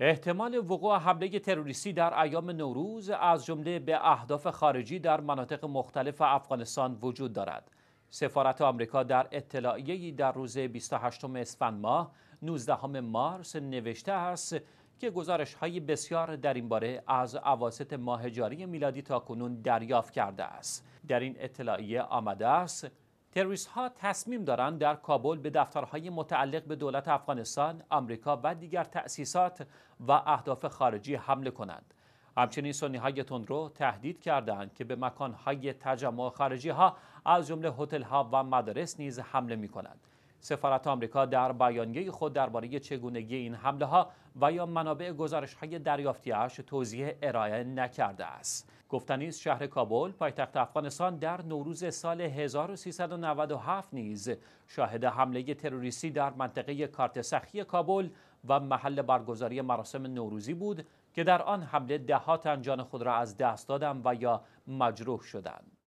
احتمال وقوع حمله تروریستی در ایام نوروز از جمله به اهداف خارجی در مناطق مختلف افغانستان وجود دارد. سفارت آمریکا در اطلاعیه‌ای در روز 28 اسفند ماه 19 مارس نوشته است که گزارش بسیار در این باره از اواسط ماه جاری میلادی تا کنون دریافت کرده است. در این اطلاعیه آمده است تروریست ها تصمیم دارند در کابل به دفترهای متعلق به دولت افغانستان، آمریکا و دیگر تأسیسات و اهداف خارجی حمله کنند. همچنین سنی های تندرو تهدید کردند که به مکان های تجمع خارجی ها از جمله هتل ها و مدارس نیز حمله می کنند. سفارت آمریکا در بیانیه خود درباره چگونگی این حمله ها و یا منابع گزارش های دریافتی توضیح ارائه نکرده است. گفتنی است شهر کابل پایتخت افغانستان در نوروز سال 1397 نیز شاهد حمله تروریستی در منطقه کارت سخی کابل و محل برگزاری مراسم نوروزی بود که در آن حمله دهها تن جان خود را از دست دادند و یا مجروح شدند